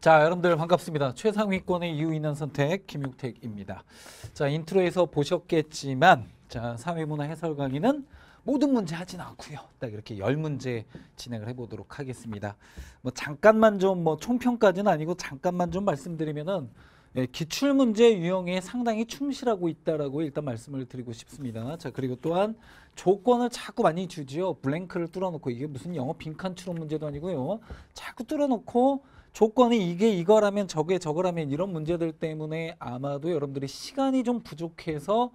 자, 여러분들 반갑습니다. 최상위권의 이유 있는 선택 김용택입니다. 자, 인트로에서 보셨겠지만 자, 사회문화 해설 강의는 모든 문제 하진 않고요. 딱 이렇게 열 문제 진행을 해보도록 하겠습니다. 뭐 잠깐만 좀 뭐 총평까지는 아니고 잠깐만 좀 말씀드리면은 예, 기출 문제 유형에 상당히 충실하고 있다라고 일단 말씀을 드리고 싶습니다. 자 그리고 또한 조건을 자꾸 많이 주지요. 블랭크를 뚫어놓고 이게 무슨 영어 빈칸 추론 문제도 아니고요. 자꾸 뚫어놓고 조건이 이게 이거라면 저게 저거라면 이런 문제들 때문에 아마도 여러분들이 시간이 좀 부족해서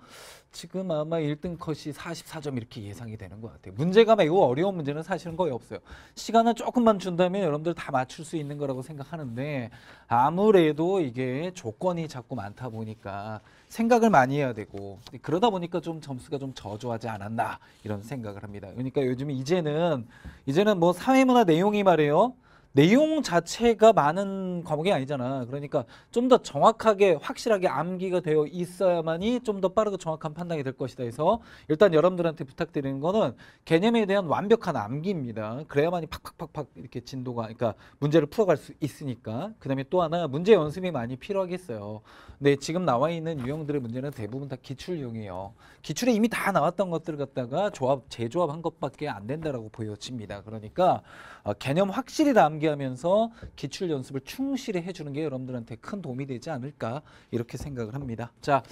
지금 아마 1등 컷이 44점 이렇게 예상이 되는 것 같아요. 문제가 매우 어려운 문제는 사실은 거의 없어요. 시간을 조금만 준다면 여러분들 다 맞출 수 있는 거라고 생각하는데 아무래도 이게 조건이 자꾸 많다 보니까 생각을 많이 해야 되고 그러다 보니까 좀 점수가 좀 저조하지 않았나 이런 생각을 합니다. 그러니까 요즘 이제는 이제는 뭐 사회문화 내용이 말이에요. 내용 자체가 많은 과목이 아니잖아. 그러니까 좀 더 정확하게 확실하게 암기가 되어 있어야만이 좀 더 빠르고 정확한 판단이 될 것이다 해서 일단 여러분들한테 부탁드리는 거는 개념에 대한 완벽한 암기입니다. 그래야만이 팍팍팍팍 이렇게 진도가 그러니까 문제를 풀어갈 수 있으니까 그다음에 또 하나 문제 연습이 많이 필요하겠어요. 네 지금 나와 있는 유형들의 문제는 대부분 다 기출 용이에요 기출에 이미 다 나왔던 것들 갖다가 조합 재조합한 것밖에 안 된다라고 보여집니다. 그러니까 어, 개념 확실히 다 암기 연기하면서 기출 연습을 충실히 해주는 게 여러분들한테 큰 도움이 되지 않을까 이렇게 생각을 합니다. 자,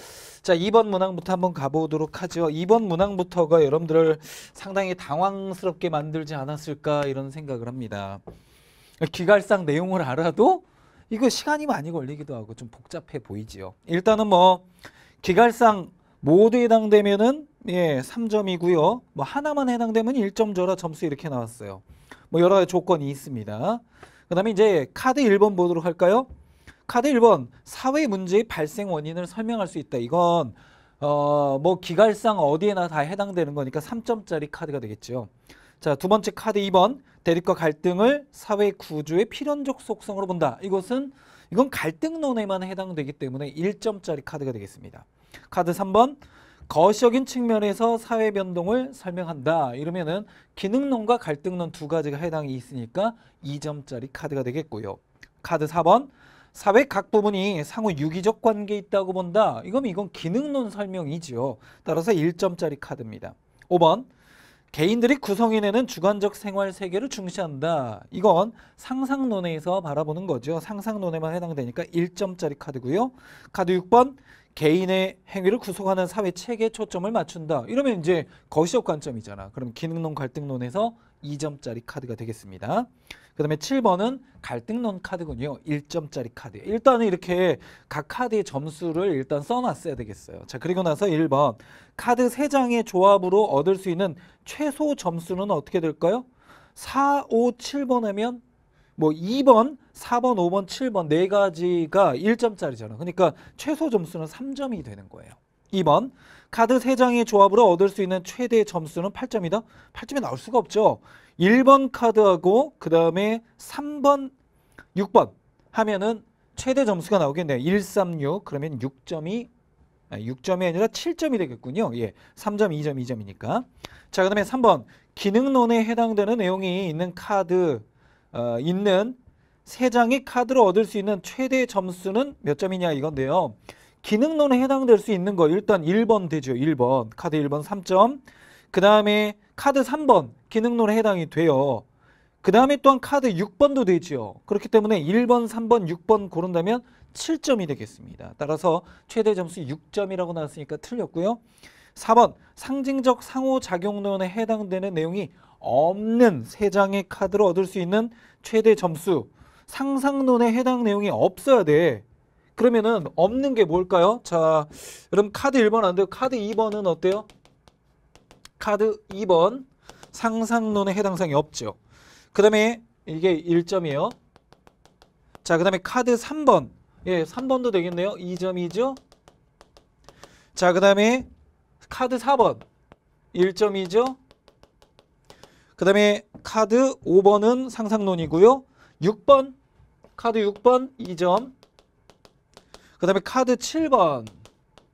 자 2번 문항부터 한번 가보도록 하죠. 2번 문항부터가 여러분들을 상당히 당황스럽게 만들지 않았을까 이런 생각을 합니다. 기갈상 내용을 알아도 이거 시간이 많이 걸리기도 하고 좀 복잡해 보이지요. 일단은 뭐 기갈상 모두 해당되면은 예, 3점이고요. 뭐 하나만 해당되면 1점 줘라 점수 이렇게 나왔어요. 뭐 여러 가지 조건이 있습니다. 그 다음에 이제 카드 1번 보도록 할까요? 카드 1번 사회 문제의 발생 원인을 설명할 수 있다. 이건 어, 뭐 기갈상 어디에나 다 해당되는 거니까 3점짜리 카드가 되겠죠. 자, 두 번째 카드 2번 대립과 갈등을 사회 구조의 필연적 속성으로 본다. 이것은 이건 갈등론에만 해당되기 때문에 1점짜리 카드가 되겠습니다. 카드 3번 거시적인 측면에서 사회 변동을 설명한다. 이러면은 기능론과 갈등론 두 가지가 해당이 있으니까 2점짜리 카드가 되겠고요. 카드 4번. 사회 각 부분이 상호 유기적 관계에 있다고 본다. 이건 이건 기능론 설명이지요. 따라서 1점짜리 카드입니다. 5번. 개인들이 구성해내는 주관적 생활 세계를 중시한다. 이건 상상론에서 바라보는 거죠. 상상논에만 해당되니까 1점짜리 카드고요. 카드 6번 개인의 행위를 구속하는 사회 체계에 초점을 맞춘다. 이러면 이제 거시적 관점이잖아. 그럼 기능론 갈등론에서 2점짜리 카드가 되겠습니다. 그 다음에 7번은 갈등론 카드군요. 1점짜리 카드. 일단은 이렇게 각 카드의 점수를 일단 써놨어야 되겠어요. 자 그리고 나서 1번 카드 3장의 조합으로 얻을 수 있는 최소 점수는 어떻게 될까요? 4, 5, 7번 하면 뭐 2번, 4번, 5번, 7번 네 가지가 1점짜리잖아. 그러니까 최소 점수는 3점이 되는 거예요. 2번 카드 3장의 조합으로 얻을 수 있는 최대 점수는 8점이다. 8점이 나올 수가 없죠. 1번 카드하고 그 다음에 3번, 6번 하면은 최대 점수가 나오겠네요. 1, 3, 6 그러면 6점이 6점이 아, 아니라 7점이 되겠군요. 예, 3점, 2점, 2점이니까. 자, 그 다음에 3번 기능론에 해당되는 내용이 있는 카드 어, 있는 세장의 카드로 얻을 수 있는 최대 점수는 몇 점이냐 이건데요. 기능론에 해당될 수 있는 거 일단 1번 되죠. 1번. 카드 1번 3점. 그 다음에 카드 3번 기능론에 해당이 돼요. 그 다음에 또한 카드 6번도 되지요. 그렇기 때문에 1번, 3번, 6번 고른다면 7점이 되겠습니다. 따라서 최대 점수 6점이라고 나왔으니까 틀렸고요. 4번 상징적 상호작용론에 해당되는 내용이 없는 3장의 카드로 얻을 수 있는 최대 점수 상상론에 해당 내용이 없어야 돼. 그러면은 없는 게 뭘까요? 자, 여러분 카드 1번 안 돼요. 카드 2번은 어때요? 카드 2번 상상론에 해당 사항이 없죠. 그 다음에 이게 1점이에요. 자, 그 다음에 카드 3번. 예, 3번도 되겠네요. 2점이죠. 자, 그 다음에 카드 4번. 1점이죠. 그 다음에 카드 5번은 상상론이고요. 6번, 카드 6번 2점. 그 다음에 카드 7번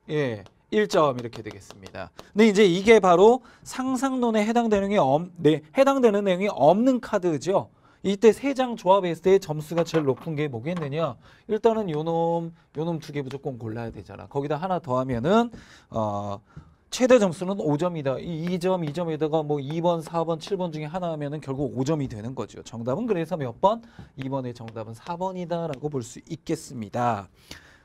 예 1점 이렇게 되겠습니다. 근데 이제 이게 바로 상상론에 해당되는 게 없, 네, 해당되는 내용이 없는 카드죠. 이때 세 장 조합했을 때 점수가 제일 높은 게 뭐겠느냐? 일단은 요놈, 요놈 두 개 무조건 골라야 되잖아. 거기다 하나 더 하면은 어 최대 점수는 5점이다. 이 2점, 2점에다가 뭐 2번, 4번, 7번 중에 하나 하면은 결국 5점이 되는 거죠. 정답은 그래서 몇 번? 2번의 정답은 4번이다라고 볼 수 있겠습니다.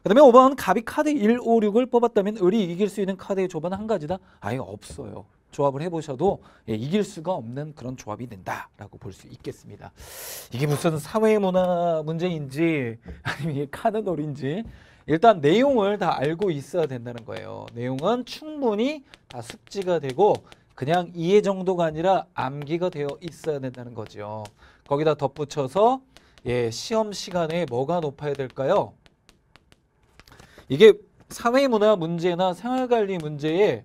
그 다음에 5번 갑이 카드 1, 5, 6을 뽑았다면 을이 이길 수 있는 카드의 조합은 한 가지다? 아예 없어요. 조합을 해보셔도 예, 이길 수가 없는 그런 조합이 된다라고 볼 수 있겠습니다. 이게 무슨 사회 문화 문제인지 아니면 카드 놀인지 일단 내용을 다 알고 있어야 된다는 거예요. 내용은 충분히 다 숙지가 되고 그냥 이해 정도가 아니라 암기가 되어 있어야 된다는 거죠. 거기다 덧붙여서 예, 시험 시간에 뭐가 높아야 될까요? 이게 사회 문화 문제나 생활 관리 문제의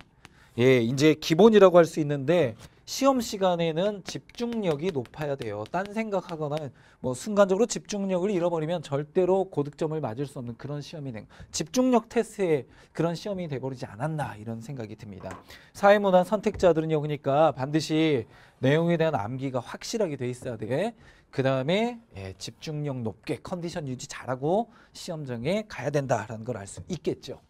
예, 이제 기본이라고 할 수 있는데 시험 시간에는 집중력이 높아야 돼요. 딴 생각하거나 뭐 순간적으로 집중력을 잃어버리면 절대로 고득점을 맞을 수 없는 그런 시험이 된 집중력 테스트의 그런 시험이 돼버리지 않았나 이런 생각이 듭니다. 사회문화 선택자들은요 그러니까 반드시 내용에 대한 암기가 확실하게 돼 있어야 돼. 그 다음에 예, 집중력 높게 컨디션 유지 잘하고 시험장에 가야 된다라는 걸 알 수 있겠죠.